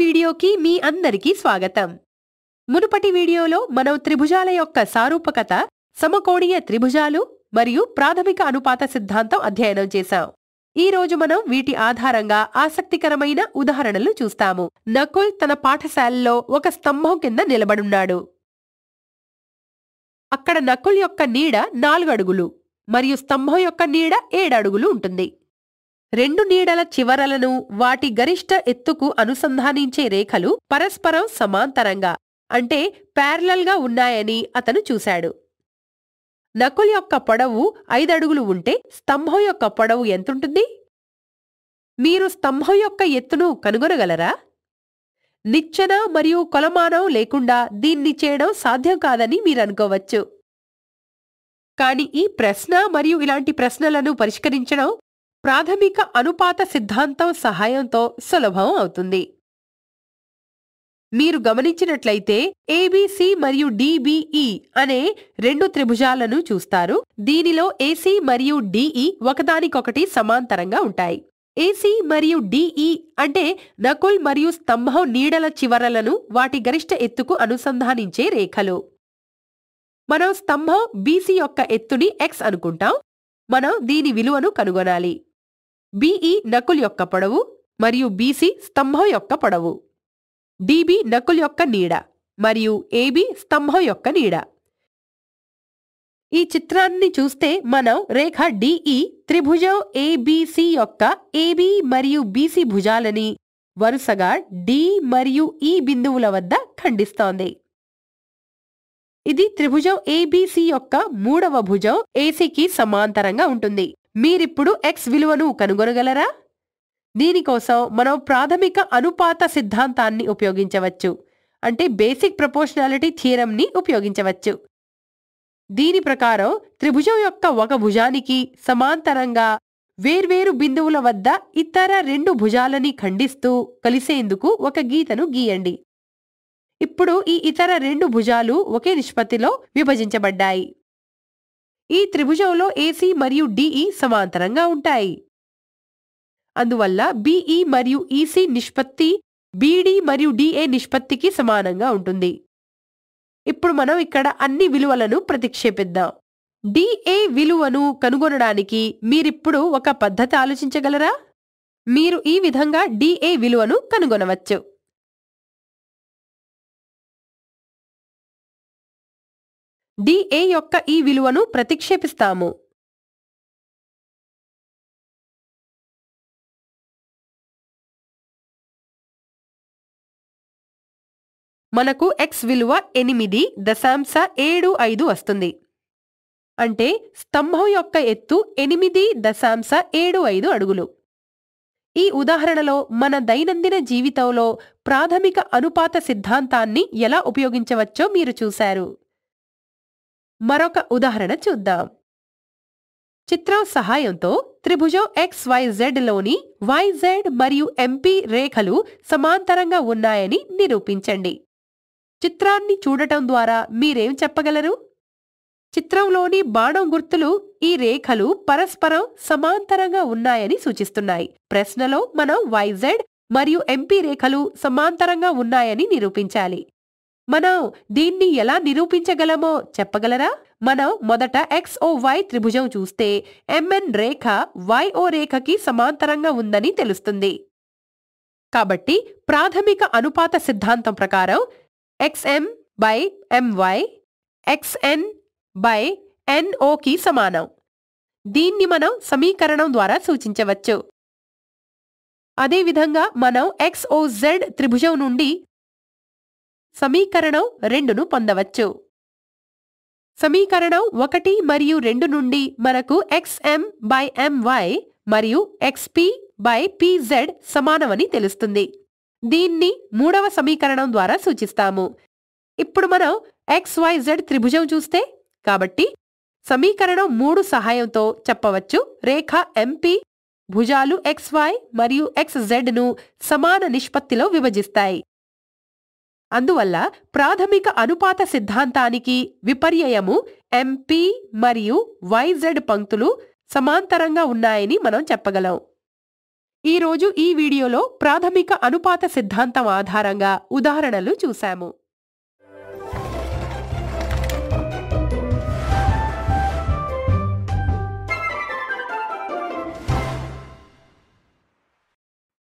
వీడియోకి మీ అందరికీ స్వాగతం మునుపటి వీడియోలో మనం త్రిభుజాల యొక్క సారూపకత సమకోణీయ త్రిభుజాలు మరియు ప్రాథమిక అనుపాత సిద్ధాంతం అధ్యయనం చేశాం ఈ రోజు మనం వీటి ఆధారంగా ఆసక్తికరమైన ఉదాహరణలు చూస్తాము నకుల్ తన పాఠశాలలో ఒక స్తంభం కింద నిలబడున్నాడు అక్కడ నకుల్ యొక్క నీడ నాలుగడుగులు మరియు స్తంభం యొక్క నీడ ఏడడుగులు ఉంటుంది రెండు నీడల చివరలను వాటి గరిష్ట ఎత్తుకు అనుసంధానించే రేఖలు పరస్పరం సమాంతరంగా అంటే ప్యారలల్గా ఉన్నాయని అతను చూశాడు నకుల్ యొక్క పొడవు ఐదడుగులు ఉంటే స్తంభం యొక్క పొడవు ఎంతుంటుంది మీరు స్తంభం యొక్క ఎత్తును కనుగొనగలరా నిచ్చెన మరియు కొలమానం లేకుండా దీన్ని చేయడం సాధ్యం కాదని మీరనుకోవచ్చు కాని ఈ ప్రశ్న మరియు ఇలాంటి ప్రశ్నలను పరిష్కరించడం ప్రాథమిక అనుపాత సిద్ధాంతం సహాయంతో సులభం అవుతుంది మీరు గమనించినట్లయితే ఏబిసి మరియు డిబిఈ e అనే రెండు త్రిభుజాలను చూస్తారు దీనిలో ఏసీ మరియు డిఈ e ఒకదానికొకటి సమాంతరంగా ఉంటాయి ఏసీ మరియు డిఈ e అంటే నకుల్ మరియు స్తంభం నీడల చివరలను వాటి గరిష్ట ఎత్తుకు అనుసంధానించే రేఖలు మనం స్తంభం బీసీ యొక్క ఎత్తుని ఎక్స్ అనుకుంటాం మనం దీని విలువను కనుగొనాలి బీఈ నకుల్ యొక్క పొడవు మరియు బీసీ స్తంభం యొక్క పొడవు డిబి నకుల్ యొక్క నీడ మరియు ఏబి స్తంభం యొక్క నీడ ఈ చిత్రాన్ని చూస్తే మనం రేఖ డిఈ త్రిభుజం ఏబిసి యొక్క ఏబి మరియు బీసీ భుజాలని వరుసగా డి మరియు ఈ బిందువుల వద్ద ఖండిస్తోంది ఇది త్రిభుజం ఏబిసి యొక్క మూడవ భుజం ఏసీకి సమాంతరంగా ఉంటుంది మీరిప్పుడు ఎక్స్ విలువను కనుగొనగలరా దీనికోసం మనం ప్రాథమిక అనుపాత సిద్ధాంతాన్ని ఉపయోగించవచ్చు అంటే బేసిక్ ప్రపోర్షనాలిటీ థియరంని ఉపయోగించవచ్చు దీని ప్రకారం త్రిభుజం యొక్క ఒక భుజానికి సమాంతరంగా వేర్వేరు బిందువుల వద్ద ఇతర రెండు భుజాలని ఖండిస్తూ కలిసేందుకు ఒక గీతను గీయండి ఇప్పుడు ఈ ఇతర రెండు భుజాలు ఒకే నిష్పత్తిలో విభజించబడ్డాయి ఈ త్రిభుజంలో ఏసీ మరియు డిఈ e సమాంతరంగా ఉంటాయి అందువల్ల బిఈ e మరియు ఈసీ e నిష్పత్తి బీడీ మరియు డిఏ నిష్పత్తికి సమానంగా ఉంటుంది ఇప్పుడు మనం ఇక్కడ అన్ని విలువలను ప్రతిక్షేపిద్దాం డిఏ విలువను కనుగొనడానికి మీరిప్పుడు ఒక పద్ధతి ఆలోచించగలరా మీరు ఈ విధంగా డిఏ విలువను కనుగొనవచ్చు డిఏ యొక్క ఈ విలువను ప్రతిక్షేపిస్తాము మనకు ఎక్స్ విలువ ఎనిమిది దశాంశ ఏడు ఐదు వస్తుంది అంటే స్తంభం యొక్క ఎత్తు ఎనిమిది దశాంశ ఏడు ఐదు అడుగులు ఈ ఉదాహరణలో మన దైనందిన జీవితంలో ప్రాథమిక అనుపాత సిద్ధాంతాన్ని ఎలా ఉపయోగించవచ్చో మీరు చూశారు మరొక ఉదాహరణ చూద్దాం చిత్రం సహాయంతో త్రిభుజం ఎక్స్ లోని వైజెడ్ మరియు ఎంపి రేఖలు సమాంతరంగా ఉన్నాయని నిరూపించండి చిత్రాన్ని చూడటం ద్వారా మీరేం చెప్పగలరు చిత్రంలోని బాణం గుర్తులు ఈ రేఖలు పరస్పరం సమాంతరంగా ఉన్నాయని సూచిస్తున్నాయి ప్రశ్నలో మనం వైజెడ్ మరియు ఎంపీ రేఖలు సమాంతరంగా ఉన్నాయని నిరూపించాలి మనం దీన్ని ఎలా నిరూపించగలమో చెప్పగలరా మనం మొదట ఎక్స్ ఓ వై త్రిభుజం చూస్తే ఎంఎన్ రేఖ వైఓ రేఖకి సమాంతరంగా ఉందని తెలుస్తుంది కాబట్టి ప్రాథమిక అనుపాత సిద్ధాంతం ప్రకారం XM by MY XN by ఎన్ఓకి సమానం దీన్ని మనం సమీకరణం ద్వారా సూచించవచ్చు అదేవిధంగా మనం జెడ్ త్రిభుజం నుండి సమీకరణం రెండును పొందవచ్చు సమీకరణం ఒకటి మరియు రెండు నుండి మనకు ఎక్స్ఎం బై ఎంవై మరియు ఎక్స్పి బై పిజెడ్ సమానమని తెలుస్తుంది దీన్ని మూడవ సమీకరణం ద్వారా సూచిస్తాము ఇప్పుడు మనం ఎక్స్వైజెడ్ త్రిభుజం చూస్తే కాబట్టి సమీకరణం మూడు సహాయంతో చెప్పవచ్చు రేఖ ఎంపి భుజాలు ఎక్స్వై మరియు ఎక్స్జెడ్ను సమాన నిష్పత్తిలో విభజిస్తాయి అందువల్ల ప్రాథమిక అనుపాత సిద్ధాంతానికి విపర్యయము ఎంపి మరియు వైజెడ్ పంక్తులు సమాంతరంగా ఉన్నాయని మనం చెప్పగలం ఈరోజు ఈ వీడియోలో ప్రాథమిక అనుపాత సిద్ధాంతం ఆధారంగా ఉదాహరణలు చూశాము